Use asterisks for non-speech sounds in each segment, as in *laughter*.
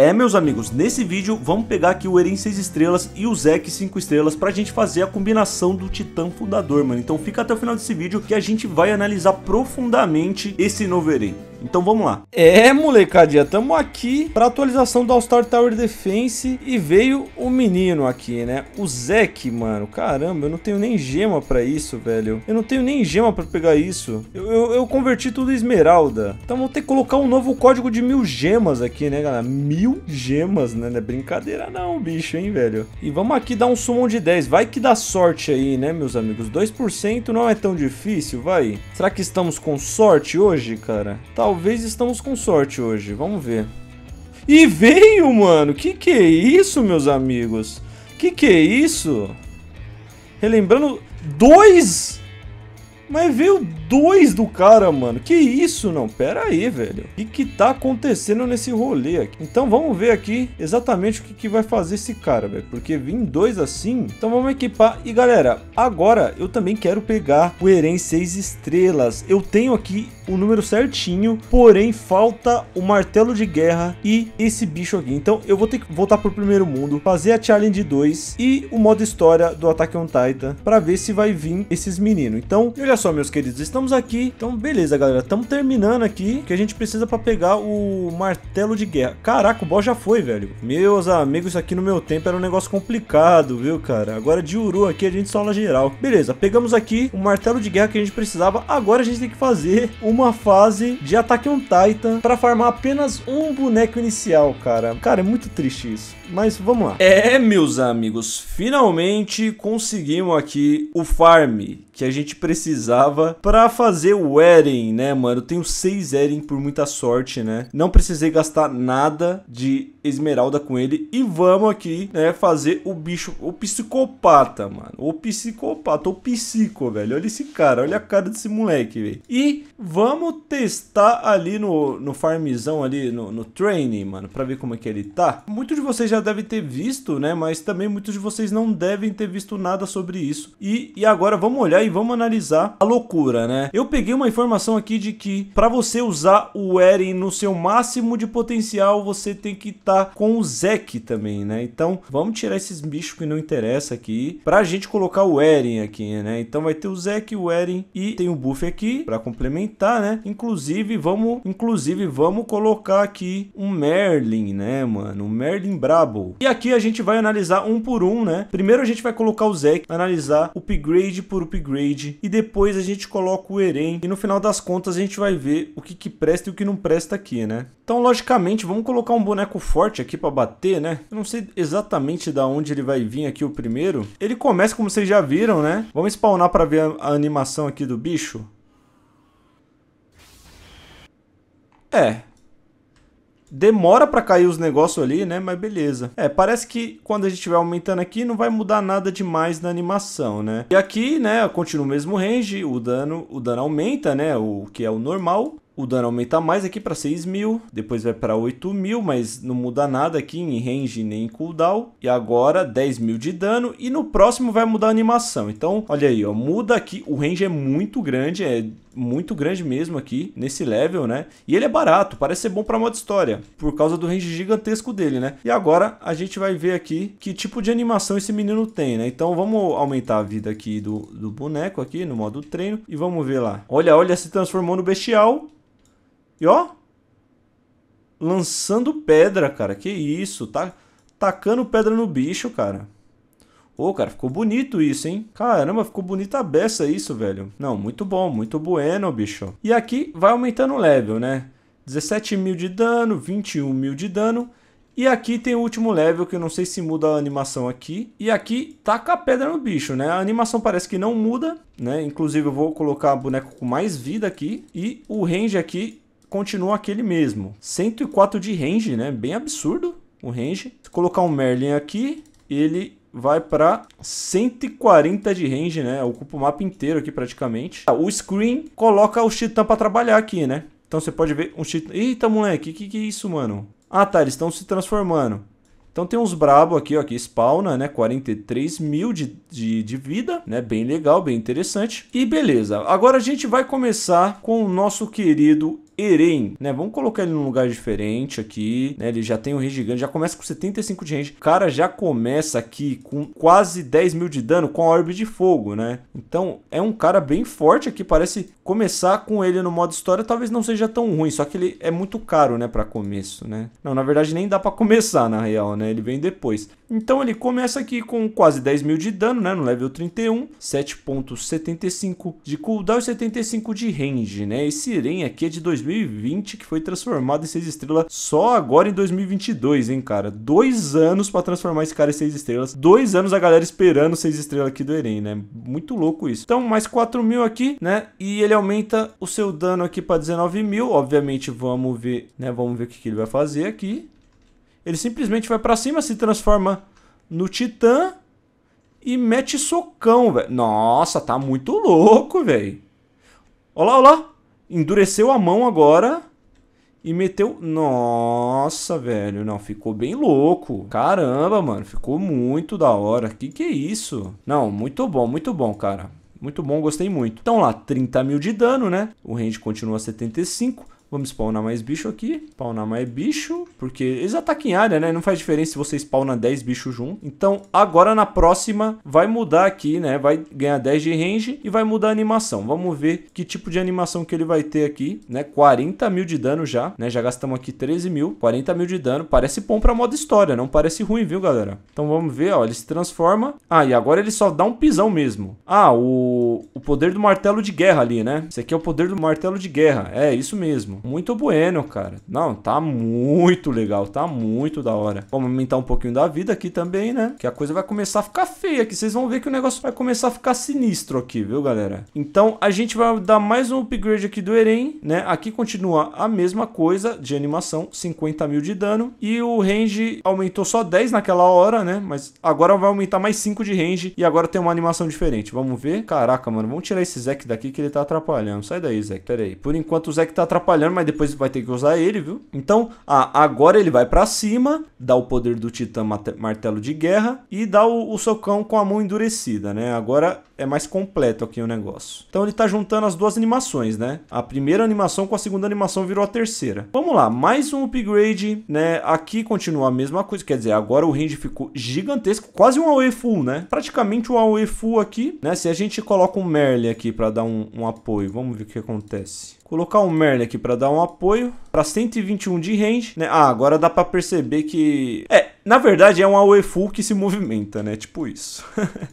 É, meus amigos, nesse vídeo vamos pegar aqui o Eren 6 estrelas e o Zek 5 estrelas pra gente fazer a combinação do Titã Fundador, mano. Então fica até o final desse vídeo que a gente vai analisar profundamente esse novo Eren. Então vamos lá. É, molecadinha, tamo aqui pra atualização do All-Star Tower Defense e veio o menino aqui, né? O Zek, mano. Caramba, eu não tenho nem gema pra isso, velho. Eu não tenho nem gema pra pegar isso. Eu, eu, eu converti tudo em esmeralda. Então vou ter que colocar um novo código de mil gemas aqui, né, galera? Mil gemas, né? Não é brincadeira não, bicho, hein, velho? E vamos aqui dar um summon de 10. Vai que dá sorte aí, né, meus amigos? 2% não é tão difícil, vai. Será que estamos com sorte hoje, cara? Tá Talvez estamos com sorte hoje, vamos ver. E veio, mano! Que que é isso, meus amigos? Que que é isso? Relembrando, dois mas veio dois do cara, mano. Que isso, não? Pera aí, velho. O que, que tá acontecendo nesse rolê aqui? Então vamos ver aqui exatamente o que, que vai fazer esse cara, velho. Porque vim dois assim. Então vamos equipar. E galera, agora eu também quero pegar o Eren 6 estrelas. Eu tenho aqui o número certinho, porém falta o martelo de guerra e esse bicho aqui. Então eu vou ter que voltar pro primeiro mundo, fazer a challenge 2 e o modo história do Attack on Titan pra ver se vai vir esses meninos. Então, olha só, meus queridos, estamos aqui. Então, beleza, galera. Estamos terminando aqui, que a gente precisa para pegar o martelo de guerra. Caraca, o boss já foi, velho. Meus amigos, aqui no meu tempo era um negócio complicado, viu, cara? Agora de Uru aqui a gente só na geral. Beleza, pegamos aqui o martelo de guerra que a gente precisava. Agora a gente tem que fazer uma fase de ataque um Titan para farmar apenas um boneco inicial, cara. Cara, é muito triste isso. Mas vamos lá. É, meus amigos, finalmente conseguimos aqui o farm que a gente precisava para fazer o Eren, né, mano? Eu tenho seis Eren por muita sorte, né? Não precisei gastar nada de Esmeralda com ele e vamos aqui, né, fazer o bicho, o psicopata, mano. O psicopata, o psico, velho. Olha esse cara, olha a cara desse moleque, velho. E vamos testar ali no, no farmzão ali, no, no training, mano, pra ver como é que ele tá. Muitos de vocês já devem ter visto, né, mas também muitos de vocês não devem ter visto nada sobre isso. E, e agora vamos olhar e vamos analisar a loucura, né? Eu peguei uma informação aqui de que pra você usar o Eren no seu máximo de potencial, você tem que estar tá falar com o Zeke também, né? Então vamos tirar esses bichos que não interessa aqui pra gente colocar o Eren aqui, né? Então vai ter o Zeke, o Eren e tem o Buff aqui para complementar, né? Inclusive vamos, inclusive vamos colocar aqui um Merlin, né, mano? Um Merlin brabo. E aqui a gente vai analisar um por um, né? Primeiro a gente vai colocar o Zeke, analisar upgrade por upgrade e depois a gente coloca o Eren e no final das contas a gente vai ver o que que presta e o que não presta aqui, né? Então logicamente vamos colocar um boneco forte forte aqui para bater, né? Eu não sei exatamente da onde ele vai vir aqui o primeiro. Ele começa como vocês já viram, né? Vamos spawnar para ver a animação aqui do bicho. É, Demora para cair os negócios ali, né? Mas beleza. É, parece que quando a gente estiver aumentando aqui, não vai mudar nada demais na animação, né? E aqui, né, continua o mesmo range, o dano, o dano aumenta, né? O que é o normal. O dano aumenta mais aqui para 6 mil, depois vai para 8 mil, mas não muda nada aqui em range nem em cooldown. E agora 10 mil de dano e no próximo vai mudar a animação. Então, olha aí, ó, muda aqui. O range é muito grande, é muito grande mesmo aqui nesse level, né? E ele é barato, parece ser bom para modo história, por causa do range gigantesco dele, né? E agora a gente vai ver aqui que tipo de animação esse menino tem, né? Então vamos aumentar a vida aqui do, do boneco aqui no modo treino e vamos ver lá. Olha, olha, se transformou no bestial e ó, lançando pedra, cara. Que isso, tá tacando pedra no bicho, cara. Ô, oh, cara, ficou bonito isso, hein? Caramba, ficou bonita a beça isso, velho. Não, muito bom, muito bueno, bicho. E aqui vai aumentando o level, né? 17 mil de dano, 21 mil de dano. E aqui tem o último level, que eu não sei se muda a animação aqui. E aqui taca a pedra no bicho, né? A animação parece que não muda, né? Inclusive eu vou colocar boneco com mais vida aqui. E o range aqui continua aquele mesmo. 104 de range, né? Bem absurdo o range. Se colocar um Merlin aqui, ele vai para 140 de range, né? Ocupa o mapa inteiro aqui praticamente. Ah, o Screen coloca o Titã para trabalhar aqui, né? Então você pode ver um Titã... Eita, moleque, que que é isso, mano? Ah, tá, eles estão se transformando. Então tem uns brabo aqui, ó, que spawna, né, 43 mil de, de, de, vida, né, bem legal, bem interessante. E beleza, agora a gente vai começar com o nosso querido Eren, né? Vamos colocar ele num lugar diferente aqui, né? Ele já tem um gigante, já começa com 75 de range. O cara já começa aqui com quase 10 mil de dano com a orbe de fogo, né? Então é um cara bem forte aqui, parece começar com ele no modo história talvez não seja tão ruim, só que ele é muito caro, né, para começo, né? Não, na verdade nem dá para *laughs* começar na real, né? Ele vem depois. Então ele começa aqui com quase 10 mil de dano, né? No level 31, 7.75 de cooldown e 75 de range, né? Esse Eren aqui é de 2020, que foi transformado em 6 estrelas só agora em 2022, hein, cara? Dois anos pra transformar esse cara em 6 estrelas. Dois anos a galera esperando 6 estrelas aqui do Eren, né? Muito louco isso. Então, mais 4 mil aqui, né? E ele aumenta o seu dano aqui pra 19 mil. Obviamente, vamos ver, né? Vamos ver o que, que ele vai fazer aqui. Ele simplesmente vai para cima, se transforma no Titã e mete socão, velho. Nossa, tá muito louco, velho. Olha lá, olha lá. Endureceu a mão agora e meteu. Nossa, velho. Não, ficou bem louco. Caramba, mano. Ficou muito da hora. Que que é isso? Não, muito bom, muito bom, cara. Muito bom, gostei muito. Então lá, 30 mil de dano, né? O range continua 75. Vamos spawnar mais bicho aqui. Spawnar mais bicho. Porque eles atacam em área, né? Não faz diferença se você spawna 10 bichos junto. Então, agora na próxima, vai mudar aqui, né? Vai ganhar 10 de range e vai mudar a animação. Vamos ver que tipo de animação que ele vai ter aqui, né? 40 mil de dano já, né? Já gastamos aqui 13 mil. 40 mil de dano. Parece bom pra modo história. Não parece ruim, viu, galera? Então, vamos ver, ó. Ele se transforma. Ah, e agora ele só dá um pisão mesmo. Ah, o, o poder do martelo de guerra ali, né? Esse aqui é o poder do martelo de guerra. É, isso mesmo. Muito, bueno, cara. Não, tá muito legal, tá muito da hora. Vamos aumentar um pouquinho da vida aqui também, né? Que a coisa vai começar a ficar feia aqui. Vocês vão ver que o negócio vai começar a ficar sinistro aqui, viu, galera? Então, a gente vai dar mais um upgrade aqui do Eren, né? Aqui continua a mesma coisa de animação, 50 mil de dano. E o range aumentou só 10 naquela hora, né? Mas agora vai aumentar mais 5 de range e agora tem uma animação diferente. Vamos ver? Caraca, mano, vamos tirar esse Zek daqui que ele tá atrapalhando. Sai daí, Zek. Pera aí. Por enquanto o Zek tá atrapalhando primeiro, mas depois vai ter que usar ele, viu? Então, ah, agora ele vai para cima, dá o poder do Titã Martelo de Guerra e dá o, o socão com a mão endurecida, né? Agora é mais completo aqui o negócio. Então ele tá juntando as duas animações, né? A primeira animação com a segunda animação virou a terceira. Vamos lá, mais um upgrade, né? Aqui continua a mesma coisa, quer dizer, agora o range ficou gigantesco, quase um AOE full, né? Praticamente um AOE full aqui, né? Se a gente coloca um Merle aqui para dar um, um apoio, vamos ver o que acontece. Colocar um Merlin aqui para dar um apoio. Para 121 de range, né? Ah, agora dá para perceber que... É, na verdade é um Aoe full que se movimenta, né? Tipo isso.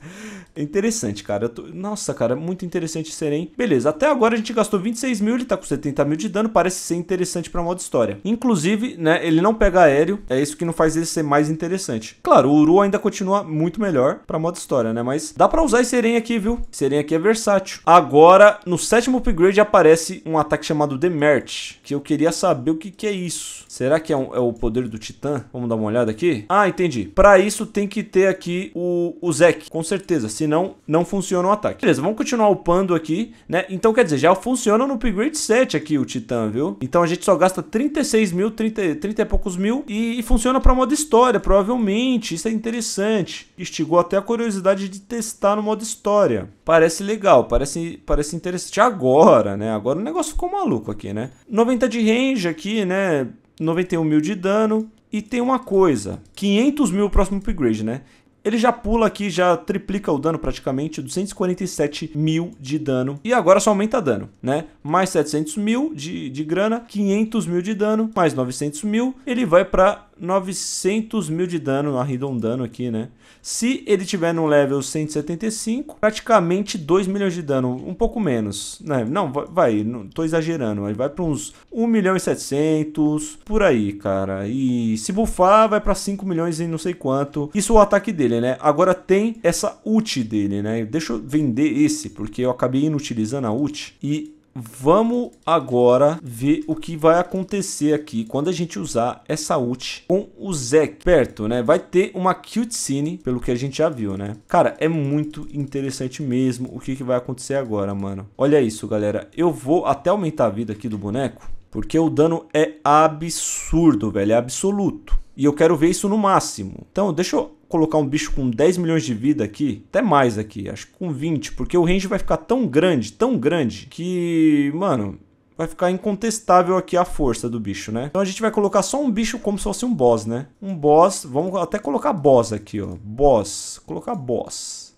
*laughs* É interessante, cara. Tô... Nossa, cara, é muito interessante Seren. Beleza, até agora a gente gastou 26 mil, ele tá com 70 mil de dano, parece ser interessante pra modo história. Inclusive, né, ele não pega aéreo, é isso que não faz ele ser mais interessante. Claro, o Uru ainda continua muito melhor pra modo história, né, mas dá pra usar esse Seren aqui, viu? Seren aqui é versátil. Agora, no sétimo upgrade aparece um ataque chamado Demert, que eu queria saber o que que é isso. Será que é, um, é o poder do Titã? Vamos dar uma olhada aqui? Ah, entendi. Pra isso tem que ter aqui o, o Zek, com certeza, se senão não funciona o ataque. Beleza, vamos continuar upando aqui, né? Então, quer dizer, já funciona no upgrade 7 aqui o Titã, viu? Então a gente só gasta 36 mil, 30, 30 e poucos mil e, e funciona para modo história, provavelmente. Isso é interessante. Estigou até a curiosidade de testar no modo história. Parece legal, parece, parece interessante. Agora, né? Agora o negócio ficou maluco aqui, né? 90 de range aqui, né? 91 mil de dano. E tem uma coisa, 500 mil o próximo upgrade, né? Ele já pula aqui, já triplica o dano praticamente, 247 mil de dano. E agora só aumenta dano, né? Mais 700 mil de, de grana, 500 mil de dano, mais 900 mil. Ele vai para 900 mil de dano, arredondando aqui, né? Se ele tiver no level 175, praticamente 2 milhões de dano, um pouco menos, né? Não, vai, não, tô exagerando, mas vai para uns 1 milhão e 700, por aí, cara. E se bufar, vai para 5 milhões e não sei quanto. Isso é o ataque dele, né? Agora tem essa ult dele, né? Deixa eu vender esse, porque eu acabei inutilizando a ult e vamos agora ver o que vai acontecer aqui quando a gente usar essa ult com o Zé perto, né? Vai ter uma cutscene, pelo que a gente já viu, né? Cara, é muito interessante mesmo o que, que vai acontecer agora, mano. Olha isso, galera. Eu vou até aumentar a vida aqui do boneco, porque o dano é absurdo, velho. É absoluto. E eu quero ver isso no máximo. Então, deixa eu colocar um bicho com 10 milhões de vida aqui, até mais aqui, acho que com 20, porque o range vai ficar tão grande, tão grande, que, mano, vai ficar incontestável aqui a força do bicho, né? Então a gente vai colocar só um bicho como se fosse um boss, né? Um boss, vamos até colocar boss aqui, ó. Boss, colocar boss.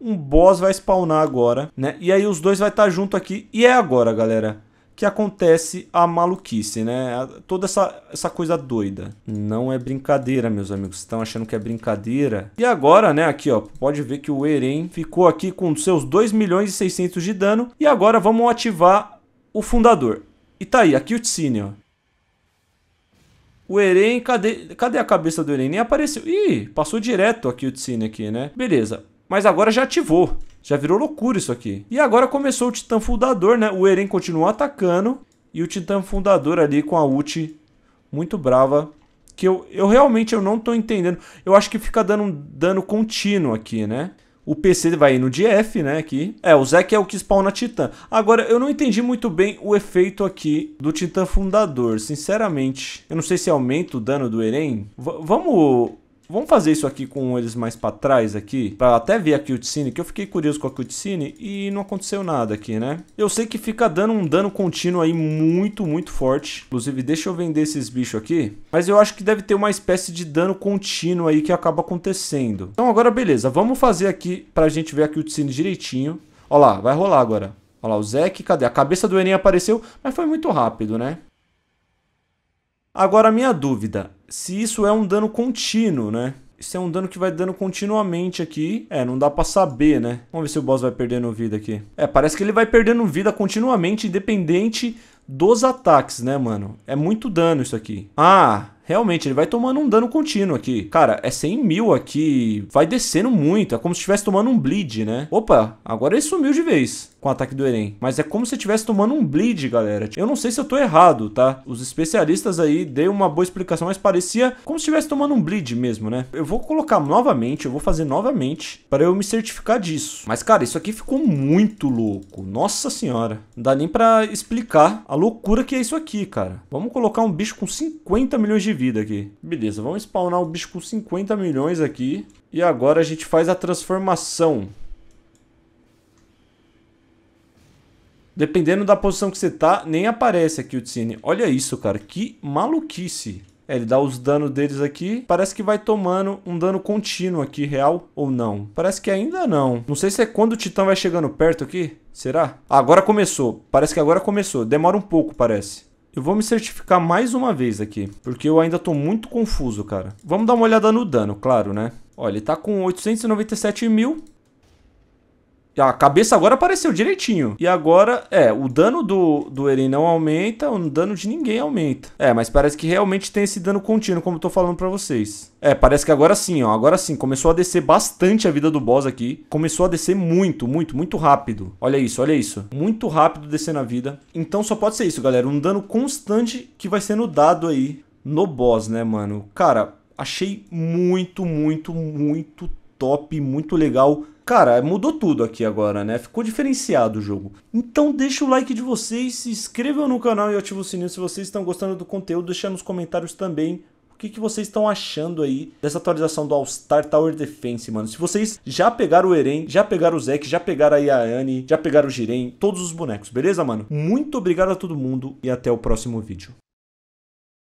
Um boss vai spawnar agora, né? E aí os dois vai estar tá junto aqui. E é agora, galera que acontece a maluquice, né? Toda essa, essa coisa doida. Não é brincadeira, meus amigos. Estão achando que é brincadeira? E agora, né, aqui, ó, pode ver que o Eren ficou aqui com seus 2 milhões e 600 de dano. E agora vamos ativar o fundador. E tá aí, aqui o Tsine, ó. O Eren, cadê, cadê a cabeça do Eren? Nem apareceu. Ih, passou direto aqui o Tsine aqui, né? Beleza. Mas agora já ativou. Já virou loucura isso aqui. E agora começou o Titã Fundador, né? O Eren continua atacando e o Titã Fundador ali com a ult muito brava. Que eu, eu realmente eu não tô entendendo. Eu acho que fica dando um dano contínuo aqui, né? O PC vai no DF, né, aqui. É, o Zek é o que spawna Titã. Agora, eu não entendi muito bem o efeito aqui do Titã Fundador, sinceramente. Eu não sei se aumenta o dano do Eren. V vamos Vamos fazer isso aqui com eles mais para trás aqui, para até ver a cutscene, que eu fiquei curioso com a cutscene e não aconteceu nada aqui, né? Eu sei que fica dando um dano contínuo aí muito, muito forte. Inclusive, deixa eu vender esses bichos aqui. Mas eu acho que deve ter uma espécie de dano contínuo aí que acaba acontecendo. Então agora, beleza. Vamos fazer aqui pra gente ver a cutscene direitinho. Ó lá, vai rolar agora. Ó lá, o Zeke, cadê? A cabeça do Enem apareceu, mas foi muito rápido, né? Agora, a minha dúvida se isso é um dano contínuo, né? Isso é um dano que vai dando continuamente aqui. É, não dá pra saber, né? Vamos ver se o boss vai perdendo vida aqui. É, parece que ele vai perdendo vida continuamente, independente dos ataques, né, mano? É muito dano isso aqui. Ah, realmente, ele vai tomando um dano contínuo aqui. Cara, é 100 mil aqui, vai descendo muito, é como se estivesse tomando um bleed, né? Opa, agora ele sumiu de vez com o ataque do Eren. Mas é como se estivesse tomando um bleed, galera. Eu não sei se eu tô errado, tá? Os especialistas aí deu uma boa explicação, mas parecia como se estivesse tomando um bleed mesmo, né? Eu vou colocar novamente, eu vou fazer novamente para eu me certificar disso. Mas, cara, isso aqui ficou muito louco. Nossa senhora. Não dá nem pra explicar a loucura que é isso aqui, cara. Vamos colocar um bicho com 50 milhões de de vida aqui. Beleza, vamos spawnar o bicho com 50 milhões aqui. E agora a gente faz a transformação. Dependendo da posição que você tá, nem aparece aqui o Tsine. Olha isso, cara. Que maluquice. É, ele dá os danos deles aqui. Parece que vai tomando um dano contínuo aqui, real ou não. Parece que ainda não. Não sei se é quando o Titã vai chegando perto aqui. Será? Ah, agora começou. Parece que agora começou. Demora um pouco, parece. Eu vou me certificar mais uma vez aqui, porque eu ainda tô muito confuso, cara. Vamos dar uma olhada no dano, claro, né? Olha, ele tá com 897 mil, a cabeça agora apareceu direitinho. E agora, é, o dano do, do Eren não aumenta, o dano de ninguém aumenta. É, mas parece que realmente tem esse dano contínuo, como eu tô falando pra vocês. É, parece que agora sim, ó. Agora sim, começou a descer bastante a vida do boss aqui. Começou a descer muito, muito, muito rápido. Olha isso, olha isso. Muito rápido descendo a vida. Então só pode ser isso, galera. Um dano constante que vai sendo dado aí no boss, né, mano? Cara, achei muito, muito, muito top, muito legal. Cara, mudou tudo aqui agora, né? Ficou diferenciado o jogo. Então deixa o like de vocês, se inscrevam no canal e ativa o sininho se vocês estão gostando do conteúdo. Deixa nos comentários também o que, que vocês estão achando aí dessa atualização do All-Star Tower Defense, mano. Se vocês já pegaram o Eren, já pegaram o Zek, já pegaram a Yane, já pegaram o Jiren, todos os bonecos, beleza, mano? Muito obrigado a todo mundo e até o próximo vídeo.